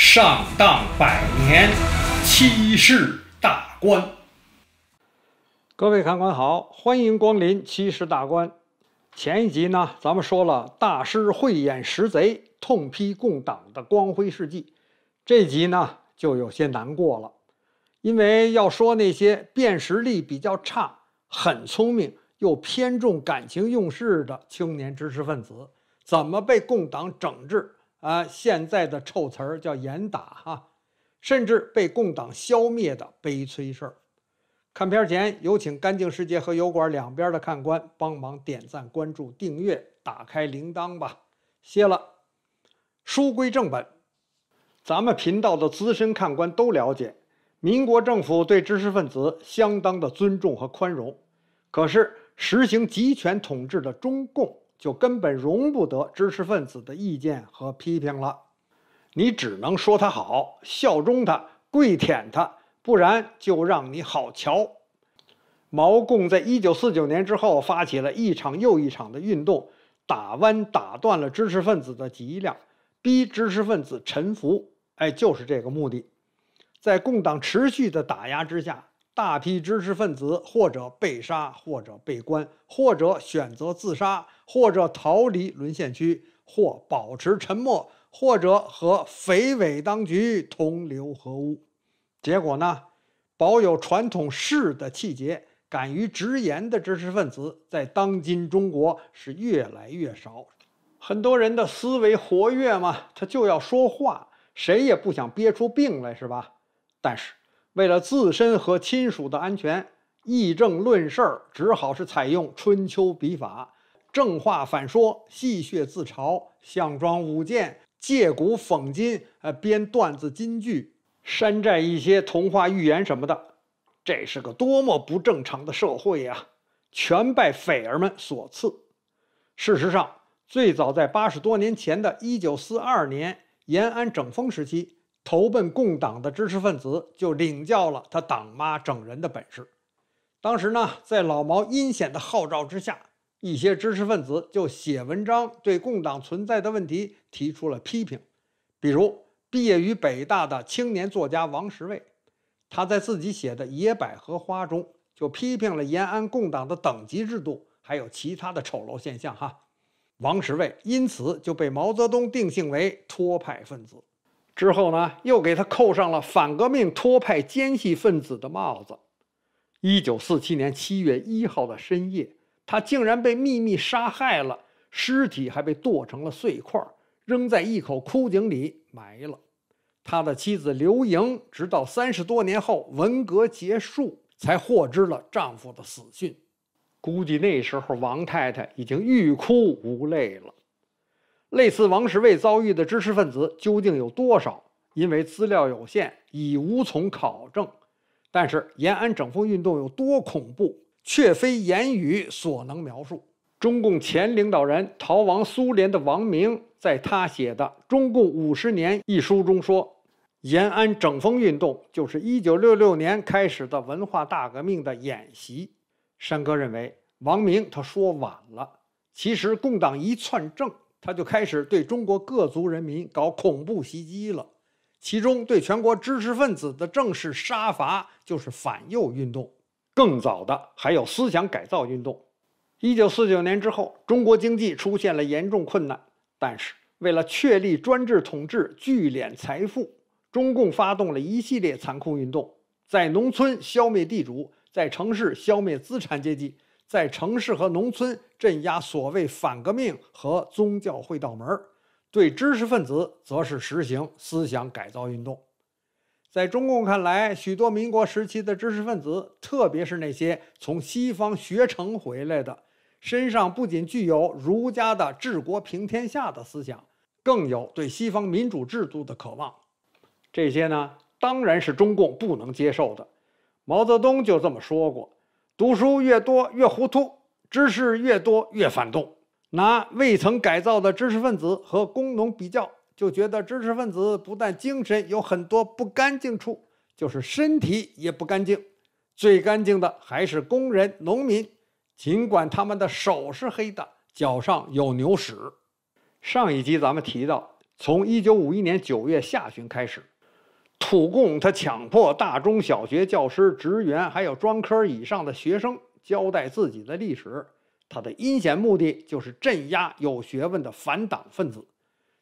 上当百年，七世大官。各位看官好，欢迎光临《七世大官》。前一集呢，咱们说了大师慧眼识贼，痛批共党的光辉事迹。这集呢，就有些难过了，因为要说那些辨识力比较差、很聪明又偏重感情用事的青年知识分子，怎么被共党整治？啊，现在的臭词儿叫严打哈，甚至被共党消灭的悲催事儿。看片前有请干净世界和油管两边的看官帮忙点赞、关注、订阅、打开铃铛吧。谢了，书归正本，咱们频道的资深看官都了解，民国政府对知识分子相当的尊重和宽容，可是实行集权统治的中共。就根本容不得知识分子的意见和批评了，你只能说他好，效忠他，跪舔他，不然就让你好瞧。毛共在一九四九年之后发起了一场又一场的运动，打弯打断了知识分子的脊梁，逼知识分子臣服。哎，就是这个目的。在共党持续的打压之下。大批知识分子或者被杀，或者被关，或者选择自杀，或者逃离沦陷区，或保持沉默，或者和匪伪当局同流合污。结果呢，保有传统士的气节、敢于直言的知识分子，在当今中国是越来越少。很多人的思维活跃嘛，他就要说话，谁也不想憋出病来，是吧？但是。为了自身和亲属的安全，议政论事儿，只好是采用春秋笔法，正话反说，戏谑自嘲，项庄舞剑，借古讽今，呃，编段子、金句，山寨一些童话、寓言什么的。这是个多么不正常的社会呀！全拜匪儿们所赐。事实上，最早在八十多年前的一九四二年延安整风时期。投奔共党的知识分子就领教了他党妈整人的本事。当时呢，在老毛阴险的号召之下，一些知识分子就写文章对共党存在的问题提出了批评。比如毕业于北大的青年作家王时卫，他在自己写的《野百合花》中就批评了延安共党的等级制度，还有其他的丑陋现象。哈，王时卫因此就被毛泽东定性为托派分子。之后呢，又给他扣上了反革命、托派、奸细分子的帽子。一九四七年七月一号的深夜，他竟然被秘密杀害了，尸体还被剁成了碎块，扔在一口枯井里埋了。他的妻子刘莹，直到三十多年后文革结束，才获知了丈夫的死讯。估计那时候，王太太已经欲哭无泪了。类似王实卫遭遇的知识分子究竟有多少？因为资料有限，已无从考证。但是延安整风运动有多恐怖，却非言语所能描述。中共前领导人逃亡苏联的王明，在他写的《中共五十年》一书中说，延安整风运动就是一九六六年开始的文化大革命的演习。山哥认为，王明他说晚了。其实，共党一篡政。他就开始对中国各族人民搞恐怖袭击了，其中对全国知识分子的正式杀伐就是反右运动，更早的还有思想改造运动。一九四九年之后，中国经济出现了严重困难，但是为了确立专制统治、聚敛财富，中共发动了一系列残酷运动，在农村消灭地主，在城市消灭资产阶级。在城市和农村镇压所谓反革命和宗教会道门，对知识分子则是实行思想改造运动。在中共看来，许多民国时期的知识分子，特别是那些从西方学成回来的，身上不仅具有儒家的治国平天下的思想，更有对西方民主制度的渴望。这些呢，当然是中共不能接受的。毛泽东就这么说过。读书越多越糊涂，知识越多越反动。拿未曾改造的知识分子和工农比较，就觉得知识分子不但精神有很多不干净处，就是身体也不干净。最干净的还是工人农民，尽管他们的手是黑的，脚上有牛屎。上一集咱们提到，从一九五一年九月下旬开始。土共他强迫大中小学教师、职员，还有专科以上的学生交代自己的历史。他的阴险目的就是镇压有学问的反党分子，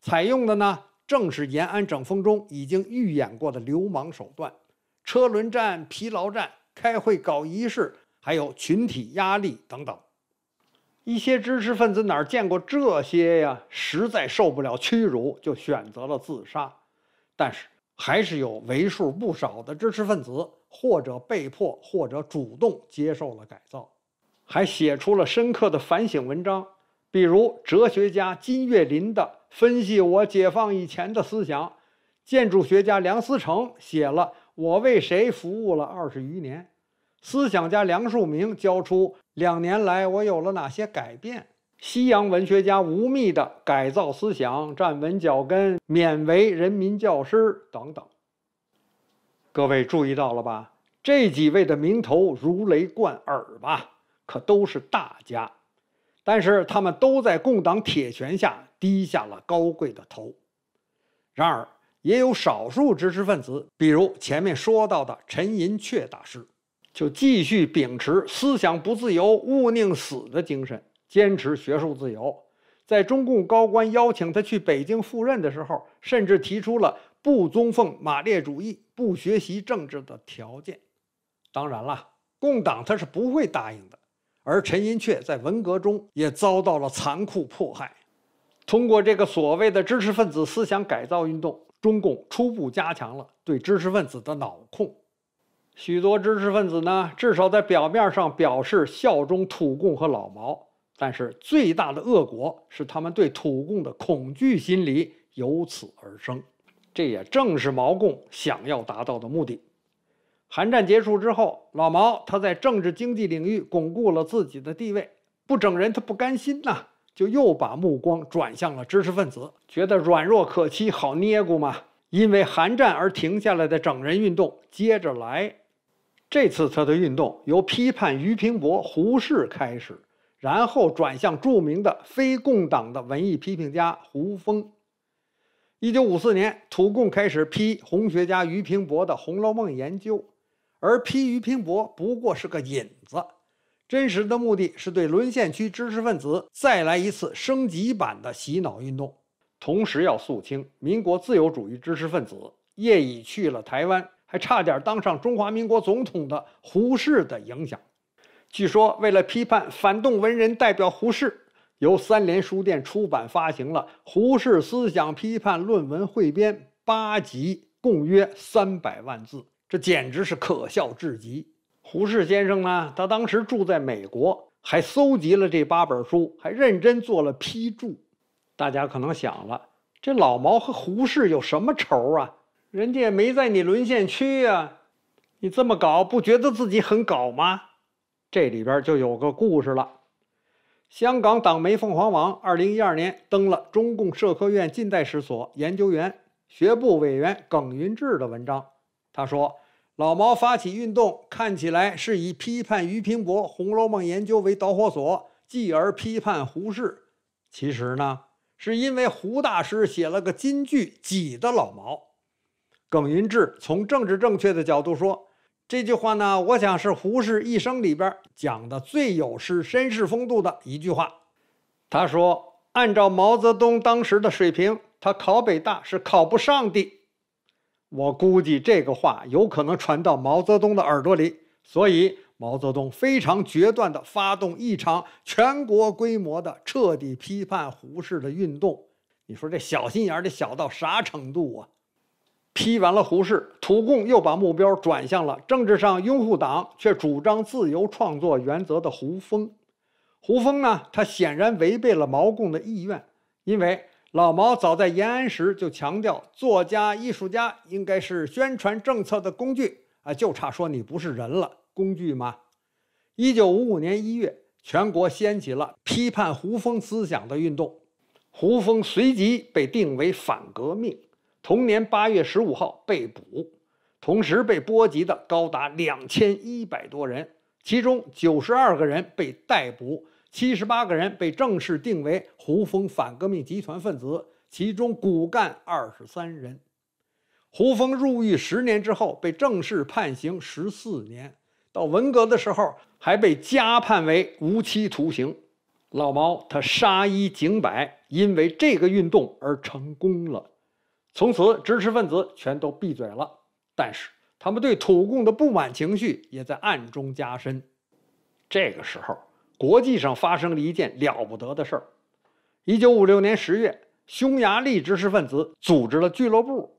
采用的呢正是延安整风中已经预演过的流氓手段：车轮战、疲劳战、开会搞仪式，还有群体压力等等。一些知识分子哪见过这些呀？实在受不了屈辱，就选择了自杀。但是。还是有为数不少的知识分子，或者被迫，或者主动接受了改造，还写出了深刻的反省文章。比如哲学家金岳霖的《分析我解放以前的思想》，建筑学家梁思成写了《我为谁服务了二十余年》，思想家梁漱溟交出两年来我有了哪些改变。西洋文学家吴宓的改造思想站稳脚跟，勉为人民教师等等。各位注意到了吧？这几位的名头如雷贯耳吧？可都是大家，但是他们都在共党铁拳下低下了高贵的头。然而，也有少数知识分子，比如前面说到的陈寅恪大师，就继续秉持“思想不自由，毋宁死”的精神。坚持学术自由，在中共高官邀请他去北京赴任的时候，甚至提出了不尊奉马列主义、不学习政治的条件。当然了，共党他是不会答应的。而陈寅恪在文革中也遭到了残酷迫害。通过这个所谓的知识分子思想改造运动，中共初步加强了对知识分子的脑控。许多知识分子呢，至少在表面上表示效忠土共和老毛。但是最大的恶果是，他们对土共的恐惧心理由此而生，这也正是毛共想要达到的目的。韩战结束之后，老毛他在政治经济领域巩固了自己的地位，不整人他不甘心呐，就又把目光转向了知识分子，觉得软弱可欺，好捏咕嘛。因为韩战而停下来的整人运动接着来，这次他的运动由批判俞平伯、胡适开始。然后转向著名的非共党的文艺批评家胡风。一九五四年，土共开始批红学家俞平伯的《红楼梦》研究，而批俞平伯不过是个引子，真实的目的是对沦陷区知识分子再来一次升级版的洗脑运动，同时要肃清民国自由主义知识分子，业已去了台湾，还差点当上中华民国总统的胡适的影响。据说，为了批判反动文人代表胡适，由三联书店出版发行了《胡适思想批判论文汇编》八集，共约三百万字。这简直是可笑至极！胡适先生呢，他当时住在美国，还搜集了这八本书，还认真做了批注。大家可能想了，这老毛和胡适有什么仇啊？人家也没在你沦陷区呀，你这么搞，不觉得自己很搞吗？这里边就有个故事了。香港党媒凤凰网二零一二年登了中共社科院近代史所研究员、学部委员耿云志的文章。他说：“老毛发起运动，看起来是以批判俞平伯《红楼梦研究》为导火索，继而批判胡适。其实呢，是因为胡大师写了个金句挤的老毛。”耿云志从政治正确的角度说。这句话呢，我想是胡适一生里边讲的最有失绅士风度的一句话。他说：“按照毛泽东当时的水平，他考北大是考不上的。”我估计这个话有可能传到毛泽东的耳朵里，所以毛泽东非常决断地发动一场全国规模的彻底批判胡适的运动。你说这小心眼得小到啥程度啊？批完了胡适，土共又把目标转向了政治上拥护党却主张自由创作原则的胡风。胡风呢，他显然违背了毛共的意愿，因为老毛早在延安时就强调，作家艺术家应该是宣传政策的工具啊，就差说你不是人了，工具吗？一九五五年一月，全国掀起了批判胡风思想的运动，胡风随即被定为反革命。同年八月十五号被捕，同时被波及的高达两千一百多人，其中九十二个人被逮捕，七十八个人被正式定为胡风反革命集团分子，其中骨干二十三人。胡风入狱十年之后，被正式判刑十四年，到文革的时候还被加判为无期徒刑。老毛他杀一儆百，因为这个运动而成功了。从此，知识分子全都闭嘴了。但是，他们对土共的不满情绪也在暗中加深。这个时候，国际上发生了一件了不得的事儿：1956年10月，匈牙利知识分子组织了俱乐部，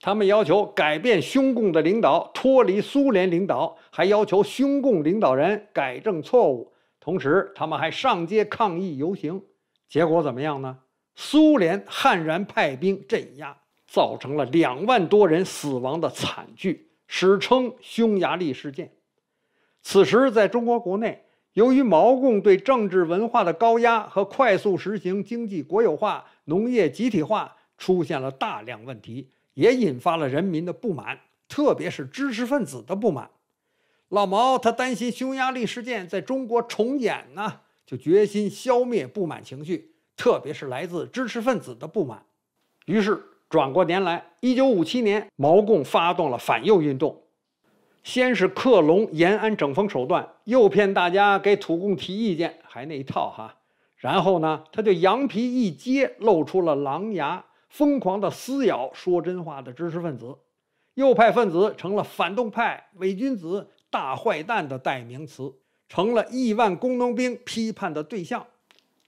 他们要求改变匈共的领导，脱离苏联领导，还要求匈共领导人改正错误。同时，他们还上街抗议游行。结果怎么样呢？苏联悍然派兵镇压。造成了两万多人死亡的惨剧，史称匈牙利事件。此时，在中国国内，由于毛共对政治文化的高压和快速实行经济国有化、农业集体化，出现了大量问题，也引发了人民的不满，特别是知识分子的不满。老毛他担心匈牙利事件在中国重演呢，就决心消灭不满情绪，特别是来自知识分子的不满。于是。转过年来，一九五七年，毛共发动了反右运动，先是克隆延安整风手段，诱骗大家给土共提意见，还那一套哈。然后呢，他就羊皮一揭，露出了狼牙，疯狂地撕咬说真话的知识分子。右派分子成了反动派、伪君子、大坏蛋的代名词，成了亿万工农兵批判的对象。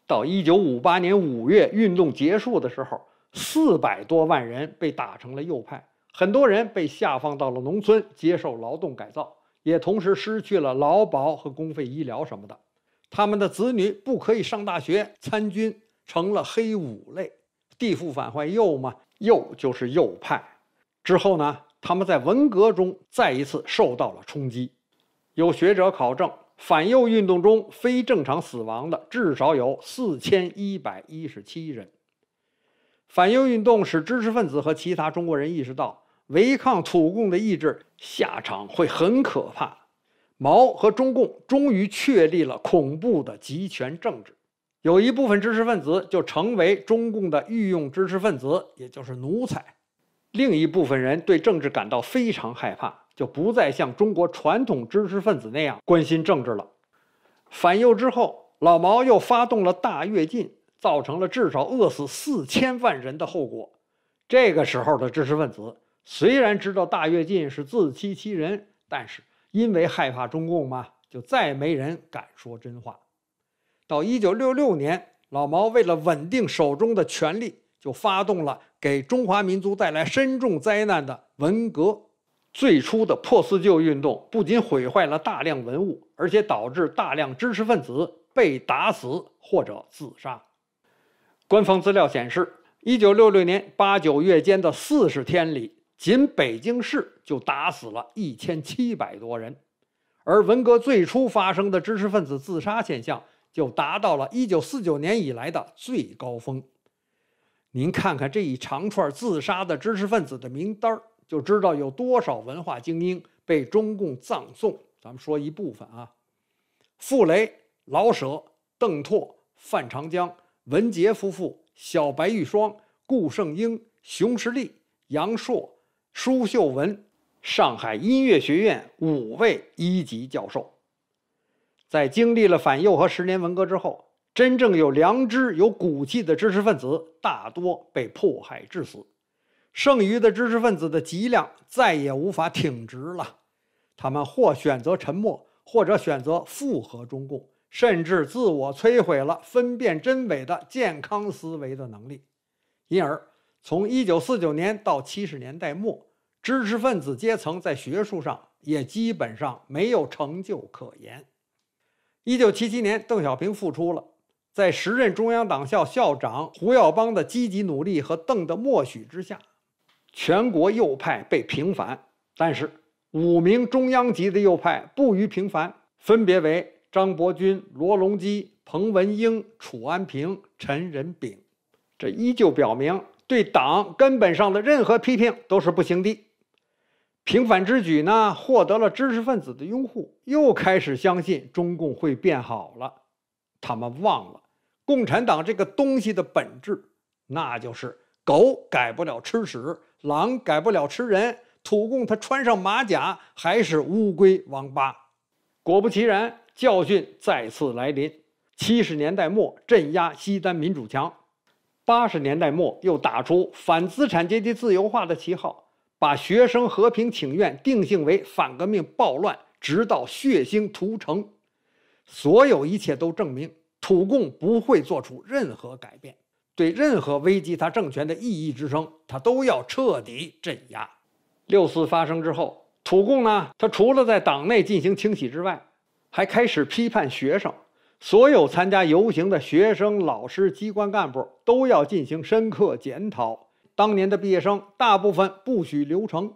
到一九五八年五月运动结束的时候。四百多万人被打成了右派，很多人被下放到了农村接受劳动改造，也同时失去了劳保和公费医疗什么的。他们的子女不可以上大学、参军，成了黑五类。地富反坏右嘛，右就是右派。之后呢，他们在文革中再一次受到了冲击。有学者考证，反右运动中非正常死亡的至少有四千一百一十七人。反右运动使知识分子和其他中国人意识到违抗土共的意志下场会很可怕。毛和中共终于确立了恐怖的集权政治，有一部分知识分子就成为中共的御用知识分子，也就是奴才；另一部分人对政治感到非常害怕，就不再像中国传统知识分子那样关心政治了。反右之后，老毛又发动了大跃进。造成了至少饿死四千万人的后果。这个时候的知识分子虽然知道大跃进是自欺欺人，但是因为害怕中共嘛，就再没人敢说真话。到一九六六年，老毛为了稳定手中的权力，就发动了给中华民族带来深重灾难的文革。最初的破四旧运动不仅毁坏了大量文物，而且导致大量知识分子被打死或者自杀。官方资料显示，一九六六年八九月间的四十天里，仅北京市就打死了一千七百多人，而文革最初发生的知识分子自杀现象，就达到了一九四九年以来的最高峰。您看看这一长串自杀的知识分子的名单就知道有多少文化精英被中共葬送。咱们说一部分啊，傅雷、老舍、邓拓、范长江。文杰夫妇、小白玉霜、顾胜英、熊十力、杨硕、舒秀文，上海音乐学院五位一级教授，在经历了反右和十年文革之后，真正有良知、有骨气的知识分子大多被迫害致死，剩余的知识分子的脊梁再也无法挺直了。他们或选择沉默，或者选择附和中共。甚至自我摧毁了分辨真伪的健康思维的能力，因而从1949年到70年代末，知识分子阶层在学术上也基本上没有成就可言。1977年，邓小平复出了，在时任中央党校校长胡耀邦的积极努力和邓的默许之下，全国右派被平反，但是五名中央级的右派不予平反，分别为。张伯钧、罗隆基、彭文英、楚安平、陈仁炳，这依旧表明对党根本上的任何批评都是不行的。平反之举呢，获得了知识分子的拥护，又开始相信中共会变好了。他们忘了共产党这个东西的本质，那就是狗改不了吃屎，狼改不了吃人。土共他穿上马甲还是乌龟王八。果不其然。教训再次来临。七十年代末镇压西单民主墙，八十年代末又打出反资产阶级自由化的旗号，把学生和平请愿定性为反革命暴乱，直到血腥屠城。所有一切都证明，土共不会做出任何改变，对任何危及他政权的异议之声，他都要彻底镇压。六四发生之后，土共呢，他除了在党内进行清洗之外，还开始批判学生，所有参加游行的学生、老师、机关干部都要进行深刻检讨。当年的毕业生大部分不许留城，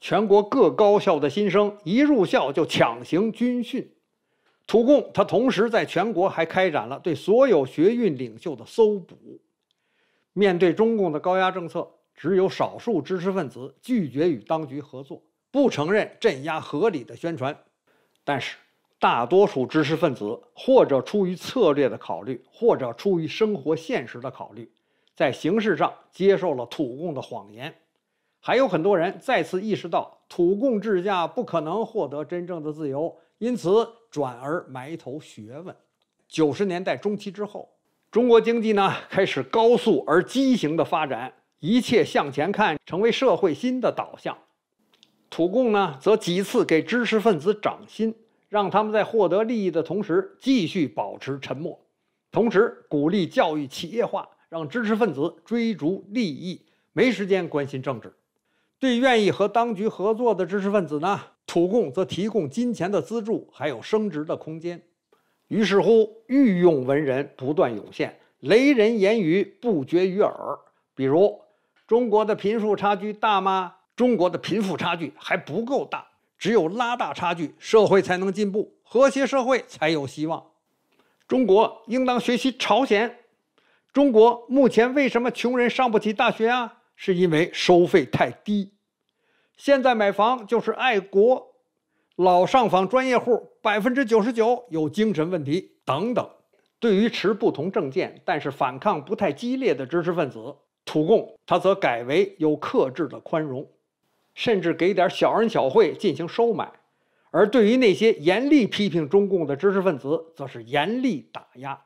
全国各高校的新生一入校就强行军训。土共他同时在全国还开展了对所有学运领袖的搜捕。面对中共的高压政策，只有少数知识分子拒绝与当局合作，不承认镇压合理的宣传，但是。大多数知识分子，或者出于策略的考虑，或者出于生活现实的考虑，在形式上接受了土共的谎言。还有很多人再次意识到，土共治下不可能获得真正的自由，因此转而埋头学问。九十年代中期之后，中国经济呢开始高速而畸形的发展，一切向前看成为社会新的导向。土共呢则几次给知识分子涨薪。让他们在获得利益的同时，继续保持沉默。同时，鼓励教育企业化，让知识分子追逐利益，没时间关心政治。对愿意和当局合作的知识分子呢，土共则提供金钱的资助，还有升职的空间。于是乎，御用文人不断涌现，雷人言语不绝于耳。比如，中国的贫富差距大吗？中国的贫富差距还不够大。只有拉大差距，社会才能进步，和谐社会才有希望。中国应当学习朝鲜。中国目前为什么穷人上不起大学啊？是因为收费太低。现在买房就是爱国。老上访专业户百分之九十九有精神问题等等。对于持不同政见但是反抗不太激烈的知识分子，土共他则改为有克制的宽容。甚至给点小恩小惠进行收买，而对于那些严厉批评中共的知识分子，则是严厉打压。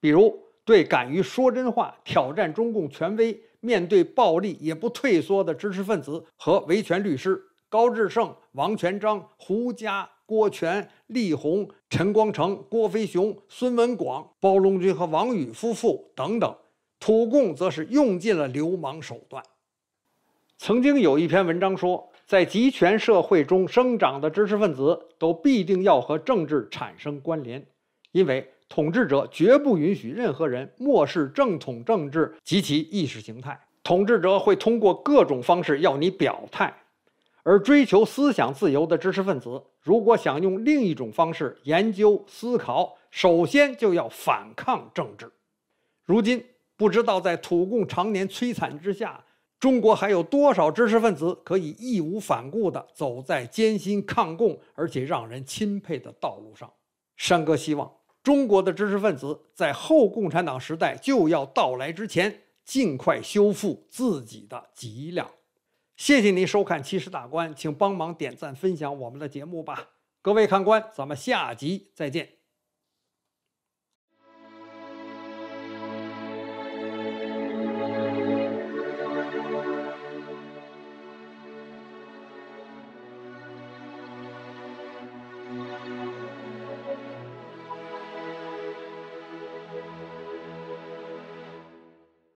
比如对敢于说真话、挑战中共权威、面对暴力也不退缩的知识分子和维权律师高志胜、王全章、胡佳、郭全、力红、陈光成、郭飞雄、孙文广、包龙军和王宇夫妇等等，土共则是用尽了流氓手段。曾经有一篇文章说，在集权社会中生长的知识分子都必定要和政治产生关联，因为统治者绝不允许任何人漠视正统政治及其意识形态。统治者会通过各种方式要你表态，而追求思想自由的知识分子如果想用另一种方式研究思考，首先就要反抗政治。如今不知道在土共常年摧残之下。中国还有多少知识分子可以义无反顾地走在艰辛抗共，而且让人钦佩的道路上？山哥希望中国的知识分子在后共产党时代就要到来之前，尽快修复自己的脊梁。谢谢您收看《七十大观》，请帮忙点赞分享我们的节目吧。各位看官，咱们下集再见。